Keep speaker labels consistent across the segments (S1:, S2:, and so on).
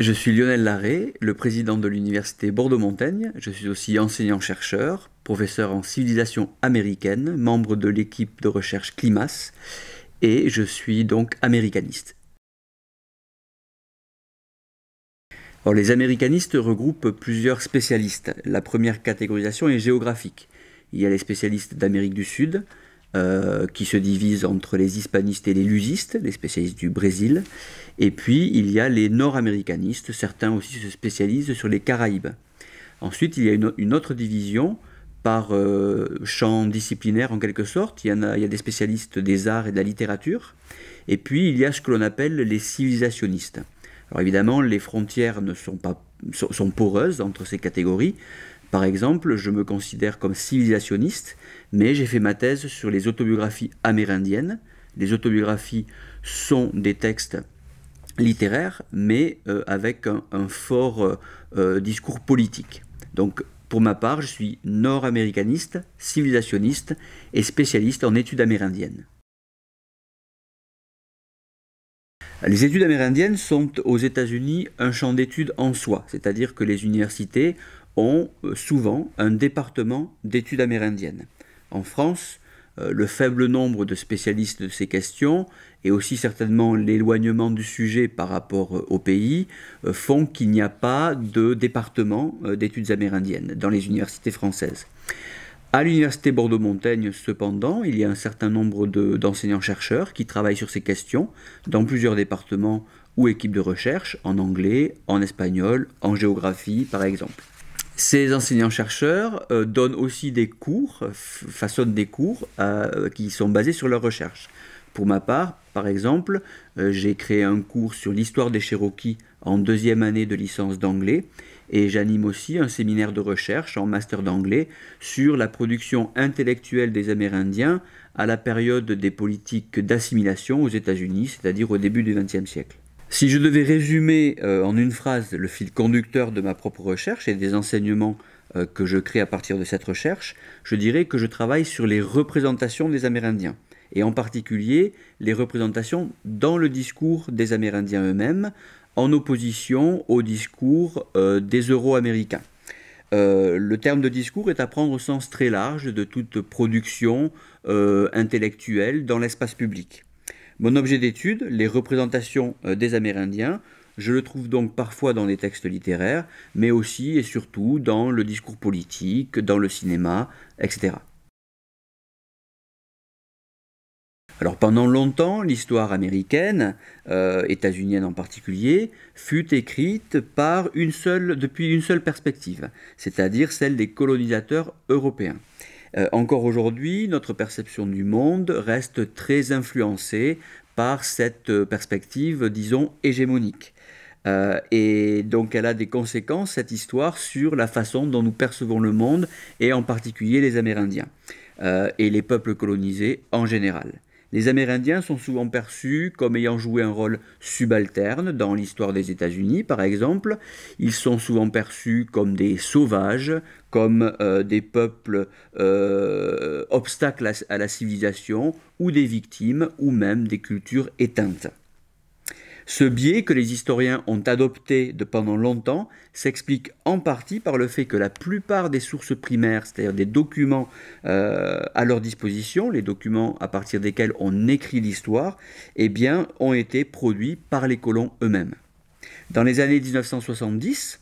S1: Je suis Lionel Larré, le président de l'université Bordeaux-Montaigne. Je suis aussi enseignant-chercheur, professeur en civilisation américaine, membre de l'équipe de recherche Climas, et je suis donc américaniste. les américanistes regroupent plusieurs spécialistes. La première catégorisation est géographique. Il y a les spécialistes d'Amérique du Sud, euh, qui se divise entre les hispanistes et les lusistes, les spécialistes du Brésil. Et puis, il y a les nord-américanistes, certains aussi se spécialisent sur les Caraïbes. Ensuite, il y a une, autre division par euh, champ disciplinaire en quelque sorte. Il y, a, il y des spécialistes des arts et de la littérature. Et puis, il y a ce que l'on appelle les civilisationnistes. Alors évidemment, les frontières ne sont pas sont poreuses entre ces catégories. Par exemple, je me considère comme civilisationniste, mais j'ai fait ma thèse sur les autobiographies amérindiennes. Les autobiographies sont des textes littéraires, mais euh, avec un, fort euh, euh, discours politique. Donc, pour ma part, je suis nord-américaniste, civilisationniste et spécialiste en études amérindiennes. Les études amérindiennes sont aux États-Unis un champ d'études en soi, c'est-à-dire que les universités ont euh, souvent un département d'études amérindiennes. En France, euh, le faible nombre de spécialistes de ces questions et aussi certainement l'éloignement du sujet par rapport euh, au pays font qu'il n'y a pas de département d'études amérindiennes dans les universités françaises. À l'université Bordeaux-Montaigne, cependant, il y a un certain nombre d'enseignants-chercheurs qui travaillent sur ces questions dans plusieurs départements ou équipes de recherche, en anglais, en espagnol, en géographie par exemple. Ces enseignants-chercheurs euh, donnent aussi des cours, euh, façonnent des cours euh, qui sont basés sur leurs recherche. Pour ma part, par exemple, j'ai créé un cours sur l'histoire des Cherokees en deuxième année de licence d'anglais et j'anime aussi un séminaire de recherche en master d'anglais sur la production intellectuelle des Amérindiens à la période des politiques d'assimilation aux États-Unis, c'est-à-dire au début du XXe siècle. Si je devais résumer euh, en une phrase le fil conducteur de ma propre recherche et des enseignements euh, que je crée à partir de cette recherche, je dirais que je travaille sur les représentations des Amérindiens, et en particulier les représentations dans le discours des Amérindiens eux-mêmes, en opposition au discours euh, des Euro-Américains. le terme de discours est à prendre au sens très large de toute production intellectuelle dans l'espace public. Mon objet d'étude, les représentations euh, des Amérindiens, je le trouve donc parfois dans des textes littéraires, mais aussi et surtout dans le discours politique, dans le cinéma, etc. Alors pendant longtemps, l'histoire américaine, euh, états-unienne en particulier, fut écrite par une seule, depuis une seule perspective, c'est-à-dire celle des colonisateurs européens. Euh, encore aujourd'hui, notre perception du monde reste très influencée par cette euh, perspective, disons, hégémonique. Euh, et donc elle a des conséquences, cette histoire, sur la façon dont nous percevons le monde, et en particulier les Amérindiens, et les peuples colonisés en général les Amérindiens sont souvent perçus comme ayant joué un rôle subalterne dans l'histoire des États-Unis, par exemple. Ils sont souvent perçus comme des sauvages, comme euh, des peuples euh, obstacles à la civilisation, ou des victimes, ou même des cultures éteintes. Ce biais que les historiens ont adopté de pendant longtemps s'explique en partie par le fait que la plupart des sources primaires, c'est-à-dire des documents euh, à leur disposition, les documents à partir desquels on écrit l'histoire, eh bien, ont été produits par les colons eux-mêmes. Dans les années 1970,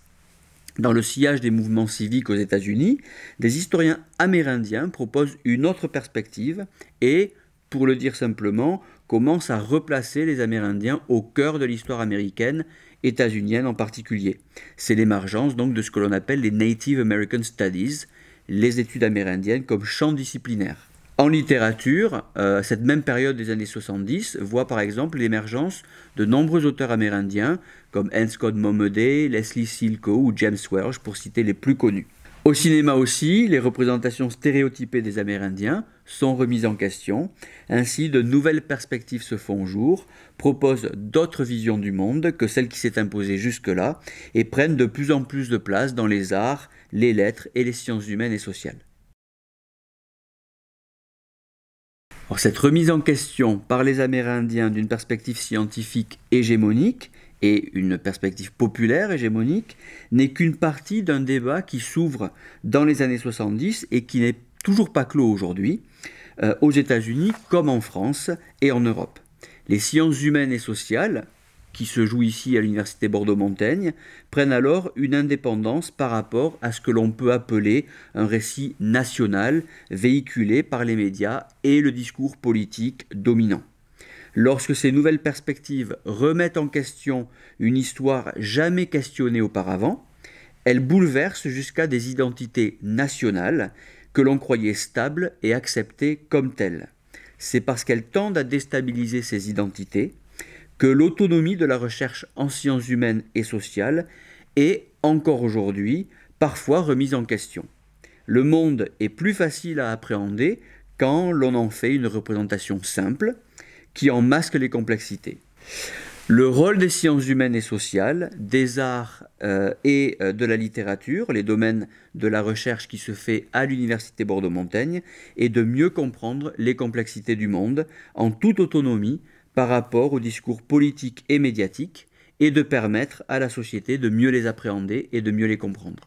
S1: dans le sillage des mouvements civiques aux États-Unis, des historiens amérindiens proposent une autre perspective et, pour le dire simplement, commence à replacer les Amérindiens au cœur de l'histoire américaine, états-unienne en particulier. C'est l'émergence donc de ce que l'on appelle les Native American Studies, les études amérindiennes comme champ disciplinaire. En littérature, euh, cette même période des années 70 voit par exemple l'émergence de nombreux auteurs amérindiens comme enscott Scott Leslie Silko ou James Welch pour citer les plus connus. Au cinéma aussi, les représentations stéréotypées des Amérindiens sont remises en question. Ainsi, de nouvelles perspectives se font jour, proposent d'autres visions du monde que celle qui s'est imposée jusque-là, et prennent de plus en plus de place dans les arts, les lettres et les sciences humaines et sociales. cette remise en question par les Amérindiens d'une perspective scientifique hégémonique et une perspective populaire hégémonique n'est qu'une partie d'un débat qui s'ouvre dans les années 70 et qui n'est toujours pas clos aujourd'hui, euh, aux États-Unis comme en France et en Europe. Les sciences humaines et sociales, qui se jouent ici à l'Université Bordeaux-Montaigne, prennent alors une indépendance par rapport à ce que l'on peut appeler un récit national véhiculé par les médias et le discours politique dominant lorsque ces nouvelles perspectives remettent en question une histoire jamais questionnée auparavant, elles bouleversent jusqu'à des identités nationales que l'on croyait stables et acceptées comme telles. C'est parce qu'elles tendent à déstabiliser ces identités que l'autonomie de la recherche en sciences humaines et sociales est, encore aujourd'hui, parfois remise en question. Le monde est plus facile à appréhender quand l'on en fait une représentation simple, qui en masque les complexités. Le rôle des sciences humaines et sociales, des arts euh, et euh, de la littérature, les domaines de la recherche qui se fait à l'Université Bordeaux-Montaigne, est de mieux comprendre les complexités du monde en toute autonomie par rapport aux discours politiques et médiatique et de permettre à la société de mieux les appréhender et de mieux les comprendre.